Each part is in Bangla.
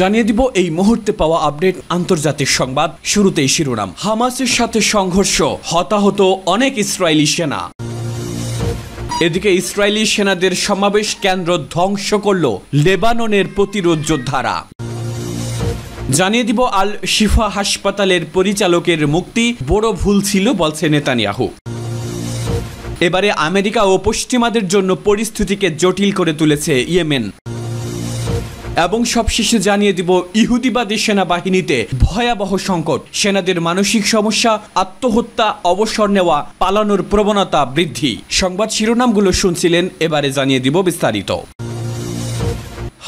জানিয়ে দিব এই মুহূর্তে পাওয়া আপডেট আন্তর্জাতিক সংবাদ শুরুতেই শিরোনাম হামাসের সাথে সংঘর্ষ হতাহত অনেক ইসরায়েলি সেনা এদিকে ইসরায়েলি সেনাদের সমাবেশ কেন্দ্র ধ্বংস করল লেবাননের প্রতিরোধ যোদ্ধারা জানিয়ে দিব আল শিফা হাসপাতালের পরিচালকের মুক্তি বড় ভুল ছিল বলছে নেতানিয়াহু এবারে আমেরিকা ও পশ্চিমাদের জন্য পরিস্থিতিকে জটিল করে তুলেছে ইয়েমেন এবং সবশেষে জানিয়ে দিব ইহুদিবাদী সেনাবাহিনীতে ভয়াবহ সংকট সেনাদের মানসিক সমস্যা আত্মহত্যা অবসর নেওয়া পালানোর প্রবণতা বৃদ্ধি সংবাদ শিরোনামগুলো শুনছিলেন এবারে জানিয়ে দিব বিস্তারিত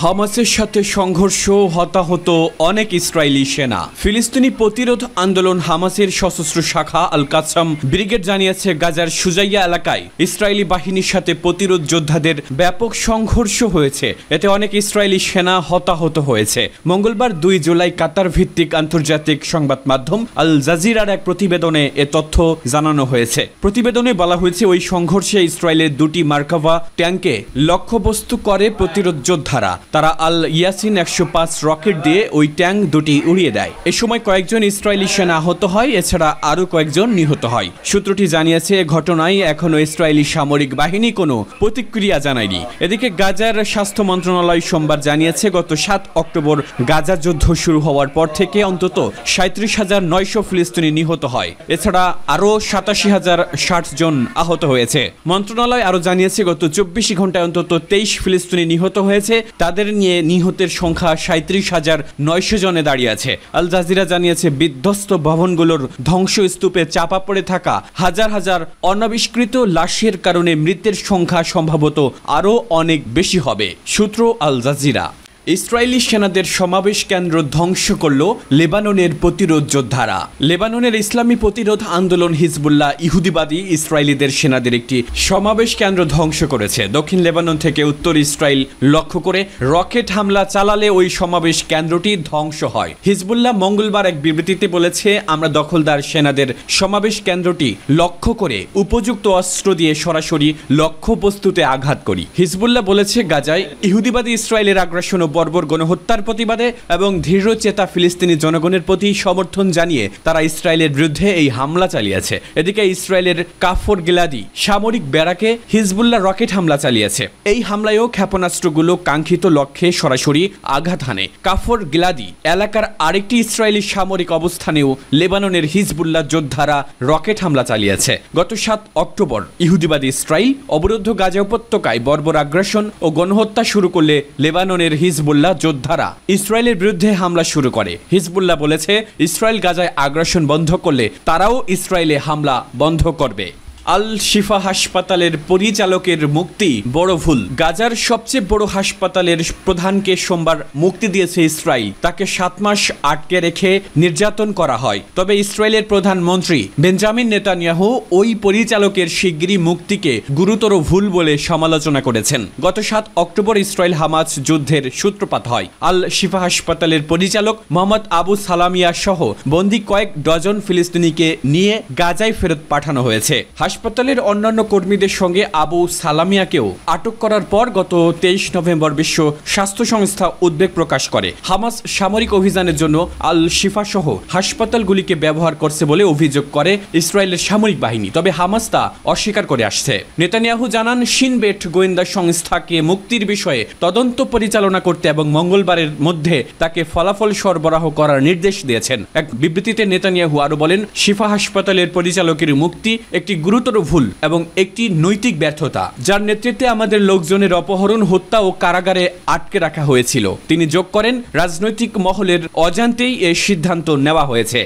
হামাসের সাথে সংঘর্ষ হতাহত অনেক ইসরায়েলি সেনা ফিলিস্তিনি প্রতিরোধ আন্দোলন হামাসের সশস্ত্র শাখা আল কাসাম ব্রিগেড জানিয়েছে গাজার সুজাইয়া এলাকায় ইসরায়েলি বাহিনীর সাথে প্রতিরোধ যোদ্ধাদের ব্যাপক সংঘর্ষ হয়েছে এতে অনেক ইসরায়েলি সেনা হতাহত হয়েছে মঙ্গলবার দুই জুলাই কাতার ভিত্তিক আন্তর্জাতিক সংবাদ মাধ্যম আল জাজিরার এক প্রতিবেদনে এ তথ্য জানানো হয়েছে প্রতিবেদনে বলা হয়েছে ওই সংঘর্ষে ইসরায়েলের দুটি মার্কাভা ট্যাঙ্কে লক্ষ্যবস্তু করে প্রতিরোধ যোদ্ধারা তারা আল ইয়াসিন একশো পাঁচ রকেট দিয়ে ওই ট্যাঙ্ক দুটি উড়িয়ে দেয় এ সময় কয়েকজন ইসরায়েলি সেনা আহত হয় এছাড়া আরও কয়েকজন নিহত হয় সূত্রটি জানিয়েছে ঘটনায় এখনও ইসরায়েলি সামরিক বাহিনী কোনো প্রতিক্রিয়া জানায়নি এদিকে গাজার স্বাস্থ্য মন্ত্রণালয় সোমবার জানিয়েছে গত সাত অক্টোবর গাজা যুদ্ধ শুরু হওয়ার পর থেকে অন্তত সাঁত্রিশ হাজার নয়শো ফিলিস্তিনি নিহত হয় এছাড়া আরও সাতাশি হাজার ষাট জন আহত হয়েছে মন্ত্রণালয় আরও জানিয়েছে গত চব্বিশ ঘন্টায় অন্তত তেইশ ফিলিস্তিনি নিহত হয়েছে তাদের ইরানের নিয়ে নিহতের সংখ্যা সাঁত্রিশ হাজার নয়শো জনে দাঁড়িয়েছে আল জাজিরা জানিয়েছে বিধ্বস্ত ভবনগুলোর ধ্বংসস্তূপে চাপা পড়ে থাকা হাজার হাজার অনাবিষ্কৃত লাশের কারণে মৃতের সংখ্যা সম্ভবত আরও অনেক বেশি হবে সূত্র আল জাজিরা ইসরায়েলি সেনাদের সমাবেশ কেন্দ্র ধ্বংস করল লেবাননের প্রতিরোধ যোদ্ধারা লেবাননের ইসলামী প্রতিরোধ আন্দোলন হিজবুল্লাহ ইহুদিবাদী ইসরায়েলিদের সেনাদের একটি সমাবেশ কেন্দ্র ধ্বংস করেছে দক্ষিণ লেবানন থেকে উত্তর ইসরায়েল লক্ষ্য করে রকেট হামলা চালালে ওই সমাবেশ কেন্দ্রটি ধ্বংস হয় হিজবুল্লাহ মঙ্গলবার এক বিবৃতিতে বলেছে আমরা দখলদার সেনাদের সমাবেশ কেন্দ্রটি লক্ষ্য করে উপযুক্ত অস্ত্র দিয়ে সরাসরি লক্ষ্য বস্তুতে আঘাত করি হিজবুল্লাহ বলেছে গাজায় ইহুদিবাদী ইসরায়েলের আগ্রাসন বর্বর গণহত্যার প্রতিবাদে এবং দৃঢ়চেতা ফিলিস্তিনি জনগণের প্রতি সমর্থন জানিয়ে তারা ইসরায়েলের বিরুদ্ধে এই হামলা চালিয়েছে এদিকে ইসরায়েলের কাফর গিলাদি সামরিক ব্যারাকে হিজবুল্লাহ রকেট হামলা চালিয়েছে এই হামলায়ও ক্ষেপণাস্ত্রগুলো কাঙ্ক্ষিত লক্ষ্যে সরাসরি আঘাত হানে কাফর গিলাদি এলাকার আরেকটি ইসরায়েলি সামরিক অবস্থানেও লেবাননের হিজবুল্লাহ যোদ্ধারা রকেট হামলা চালিয়েছে গত সাত অক্টোবর ইহুদিবাদী ইসরায়েল অবরুদ্ধ গাজা উপত্যকায় বর্বর আগ্রাসন ও গণহত্যা শুরু করলে লেবাননের হিজবুল হিজবুল্লাহ যোদ্ধারা ইসরায়েলের বিরুদ্ধে হামলা শুরু করে হিজবুল্লাহ বলেছে ইসরায়েল গাজায় আগ্রাসন বন্ধ করলে তারাও ইসরায়েলে হামলা বন্ধ করবে আল শিফা হাসপাতালের পরিচালকের মুক্তি বড় ভুল গাজার সবচেয়ে বড় হাসপাতালের প্রধানকে সোমবার মুক্তি দিয়েছে ইসরায়েল তাকে সাত মাস আটকে রেখে নির্যাতন করা হয় তবে ইসরায়েলের প্রধানমন্ত্রী বেঞ্জামিন নেতানিয়াহু ওই পরিচালকের শিগগিরই মুক্তিকে গুরুতর ভুল বলে সমালোচনা করেছেন গত সাত অক্টোবর ইসরায়েল হামাজ যুদ্ধের সূত্রপাত হয় আল শিফা হাসপাতালের পরিচালক মোহাম্মদ আবু সালামিয়া সহ বন্দী কয়েক ডজন ফিলিস্তিনিকে নিয়ে গাজায় ফেরত পাঠানো হয়েছে হাসপাতাল হাসপাতালের অন্যান্য কর্মীদের সঙ্গে আবু সালামিয়াকেও আটক করার পর গত তেইশ নভেম্বর বিশ্ব স্বাস্থ্য সংস্থা উদ্বেগ প্রকাশ করে হামাস সামরিক অভিযানের জন্য আল শিফা সহ হাসপাতালগুলিকে ব্যবহার করছে বলে অভিযোগ করে ইসরায়েলের সামরিক বাহিনী তবে হামাস তা অস্বীকার করে আসছে নেতানিয়াহু জানান সিনবেট গোয়েন্দা সংস্থাকে মুক্তির বিষয়ে তদন্ত পরিচালনা করতে এবং মঙ্গলবারের মধ্যে তাকে ফলাফল সরবরাহ করার নির্দেশ দিয়েছেন এক বিবৃতিতে নেতানিয়াহু আরও বলেন শিফা হাসপাতালের পরিচালকের মুক্তি একটি গুরুত্ব গুরুতর ভুল এবং একটি নৈতিক ব্যর্থতা যার নেতৃত্বে আমাদের লোকজনের অপহরণ হত্যা ও কারাগারে আটকে রাখা হয়েছিল তিনি যোগ করেন রাজনৈতিক মহলের অজান্তেই এই সিদ্ধান্ত নেওয়া হয়েছে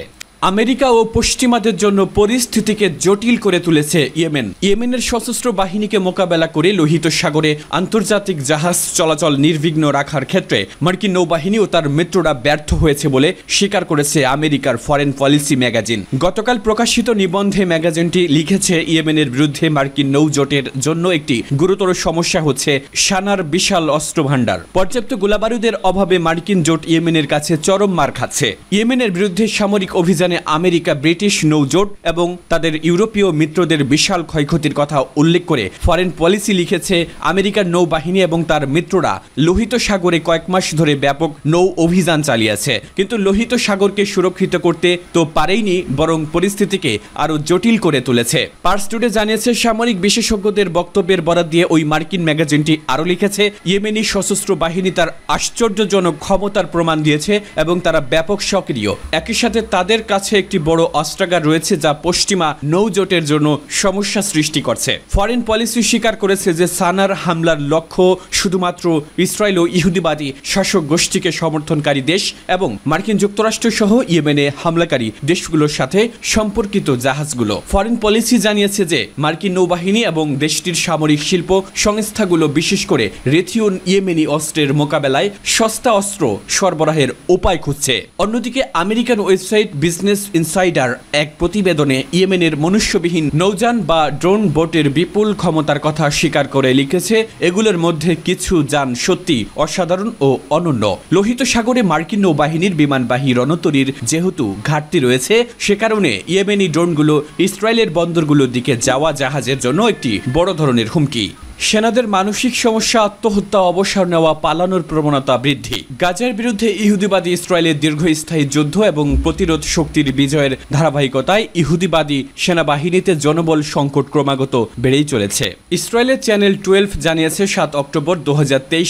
আমেরিকা ও পশ্চিমাদের জন্য পরিস্থিতিকে জটিল করে তুলেছে ইয়েমেন ইয়েমেনের সশস্ত্র বাহিনীকে মোকাবেলা করে লোহিত সাগরে আন্তর্জাতিক জাহাজ চলাচল নির্বিঘ্ন রাখার ক্ষেত্রে মার্কিন নৌবাহিনী ও তার মিত্ররা ব্যর্থ হয়েছে বলে স্বীকার করেছে আমেরিকার ফরেন পলিসি ম্যাগাজিন গতকাল প্রকাশিত নিবন্ধে ম্যাগাজিনটি লিখেছে ইয়েমেনের বিরুদ্ধে মার্কিন নৌজোটের জন্য একটি গুরুতর সমস্যা হচ্ছে সানার বিশাল অস্ত্রভাণ্ডার পর্যাপ্ত গোলাবারুদের অভাবে মার্কিন জোট ইয়েমেনের কাছে চরম মার খাচ্ছে ইয়েমেনের বিরুদ্ধে সামরিক অভিযান সেখানে আমেরিকা ব্রিটিশ নৌজোট এবং তাদের ইউরোপীয় মিত্রদের বিশাল ক্ষয়ক্ষতির কথা উল্লেখ করে ফরেন পলিসি লিখেছে আমেরিকার নৌবাহিনী এবং তার মিত্ররা লোহিত সাগরে কয়েক মাস ধরে ব্যাপক নৌ অভিযান চালিয়েছে কিন্তু লোহিত সাগরকে সুরক্ষিত করতে তো পারেইনি বরং পরিস্থিতিকে আরও জটিল করে তুলেছে পার্স টুডে জানিয়েছে সামরিক বিশেষজ্ঞদের বক্তব্যের বরাদ দিয়ে ওই মার্কিন ম্যাগাজিনটি আরও লিখেছে ইয়েমেনি সশস্ত্র বাহিনী তার আশ্চর্যজনক ক্ষমতার প্রমাণ দিয়েছে এবং তারা ব্যাপক সক্রিয় একই সাথে তাদের কাছ কাছে একটি বড় অস্ত্রাগার রয়েছে যা পশ্চিমা নৌজোটের জন্য সমস্যা সৃষ্টি করছে ফরেন পলিসি স্বীকার করেছে যে সানার হামলার লক্ষ্য শুধুমাত্র ইসরায়েল ও ইহুদিবাদী শাসক গোষ্ঠীকে সমর্থনকারী দেশ এবং মার্কিন যুক্তরাষ্ট্র সহ ইয়েমেনে হামলাকারী দেশগুলোর সাথে সম্পর্কিত জাহাজগুলো ফরেন পলিসি জানিয়েছে যে মার্কিন নৌবাহিনী এবং দেশটির সামরিক শিল্প সংস্থাগুলো বিশেষ করে রেথিওন ইয়েমেনি অস্ত্রের মোকাবেলায় সস্তা অস্ত্র সরবরাহের উপায় খুঁজছে অন্যদিকে American website Business Business Insider এক প্রতিবেদনে ইয়েমেনের মনুষ্যবিহীন নৌযান বা ড্রোন বোটের বিপুল ক্ষমতার কথা স্বীকার করে লিখেছে এগুলোর মধ্যে কিছু যান সত্যি অসাধারণ ও অনন্য লোহিত সাগরে মার্কিন নৌবাহিনীর বিমানবাহী রণতরীর যেহেতু ঘাটতি রয়েছে সে কারণে ইয়েমেনি ড্রোনগুলো ইসরায়েলের বন্দরগুলোর দিকে যাওয়া জাহাজের জন্য একটি বড় ধরনের হুমকি সেনাদের মানসিক সমস্যা আত্মহত্যা অবসর নেওয়া পালানোর প্রবণতা বৃদ্ধি গাজার বিরুদ্ধে ইহুদিবাদী ইসরায়েলের দীর্ঘস্থায়ী যুদ্ধ এবং প্রতিরোধ শক্তির বিজয়ের ধারাবাহিকতায় ইহুদিবাদী সেনাবাহিনীতে জনবল সংকট ক্রমাগত বেড়েই চলেছে ইসরায়েলের চ্যানেল টুয়েলভ জানিয়েছে সাত অক্টোবর দু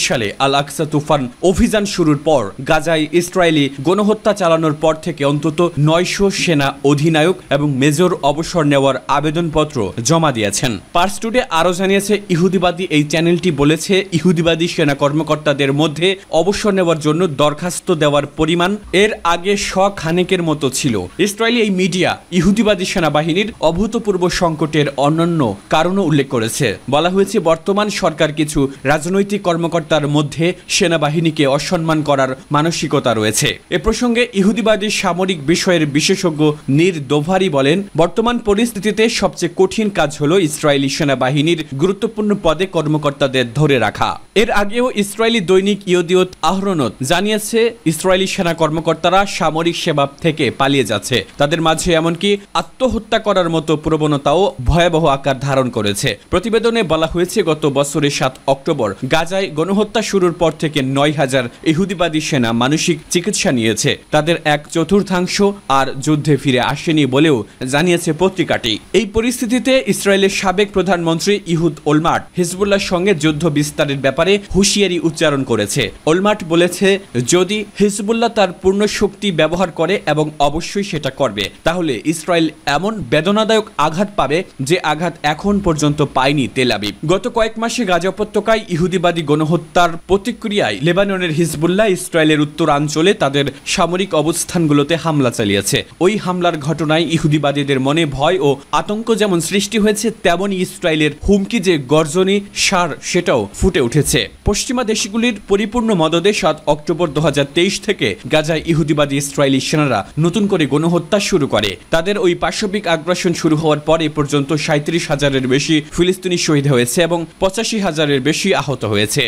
সালে আল আকসা তুফান অভিযান শুরুর পর গাজায় ইসরায়েলি গণহত্যা চালানোর পর থেকে অন্তত নয়শো সেনা অধিনায়ক এবং মেজর অবসর নেওয়ার আবেদনপত্র জমা দিয়েছেন পার্সটুডে আরও জানিয়েছে ইহুদি ইহুদিবাদী এই চ্যানেলটি বলেছে ইহুদিবাদী সেনা কর্মকর্তাদের মধ্যে অবসর নেওয়ার জন্য দরখাস্ত দেওয়ার পরিমাণ এর আগে শ খানেকের মতো ছিল ইসরায়েলি এই মিডিয়া ইহুদিবাদী সেনাবাহিনীর অভূতপূর্ব সংকটের অন্যান্য কারণও উল্লেখ করেছে বলা হয়েছে বর্তমান সরকার কিছু রাজনৈতিক কর্মকর্তার মধ্যে সেনাবাহিনীকে অসম্মান করার মানসিকতা রয়েছে এ প্রসঙ্গে ইহুদিবাদী সামরিক বিষয়ের বিশেষজ্ঞ নির দোভারি বলেন বর্তমান পরিস্থিতিতে সবচেয়ে কঠিন কাজ হল ইসরায়েলি সেনাবাহিনীর গুরুত্বপূর্ণ পদে কর্মকর্তাদের ধরে রাখা এর আগেও ইসরায়েলি দৈনিক ইয়দিওত আহরণত জানিয়েছে ইসরায়েলি সেনা কর্মকর্তারা সামরিক সেবা থেকে পালিয়ে যাচ্ছে তাদের মাঝে এমনকি আত্মহত্যা করার মতো প্রবণতাও ভয়াবহ আকার ধারণ করেছে প্রতিবেদনে বলা হয়েছে গত বছরের সাত অক্টোবর গাজায় গণহত্যা শুরুর পর থেকে নয় হাজার ইহুদিবাদী সেনা মানসিক চিকিৎসা নিয়েছে তাদের এক চতুর্থাংশ আর যুদ্ধে ফিরে আসেনি বলেও জানিয়েছে পত্রিকাটি এই পরিস্থিতিতে ইসরায়েলের সাবেক প্রধানমন্ত্রী ইহুদ ওলমার্ট হিজবুল্লাহর সঙ্গে যুদ্ধ বিস্তারের ব্যাপারে হুঁশিয়ারি উচ্চারণ করেছে ওলমার্ট বলেছে যদি হিজবুল্লাহ তার পূর্ণ শক্তি ব্যবহার করে এবং অবশ্যই সেটা করবে তাহলে ইসরায়েল এমন বেদনাদায়ক আঘাত পাবে যে আঘাত এখন পর্যন্ত পায়নি তেলাবিব গত কয়েক মাসে গাজা উপত্যকায় ইহুদিবাদী গণহত্যার প্রতিক্রিয়ায় লেবাননের হিজবুল্লাহ ইসরায়েলের উত্তরাঞ্চলে তাদের সামরিক অবস্থানগুলোতে হামলা চালিয়েছে ওই হামলার ঘটনায় ইহুদিবাদীদের মনে ভয় ও আতঙ্ক যেমন সৃষ্টি হয়েছে তেমনই ইসরায়েলের হুমকি যে গর্জন প্রয়োজনী সার সেটাও ফুটে উঠেছে পশ্চিমা দেশগুলির পরিপূর্ণ মদদে সাত অক্টোবর দু থেকে গাজায় ইহুদিবাদী ইসরায়েলি সেনারা নতুন করে গণহত্যা শুরু করে তাদের ওই পাশবিক আগ্রাসন শুরু হওয়ার পরে পর্যন্ত সাঁত্রিশ হাজারের বেশি ফিলিস্তিনি শহীদ হয়েছে এবং পঁচাশি হাজারের বেশি আহত হয়েছে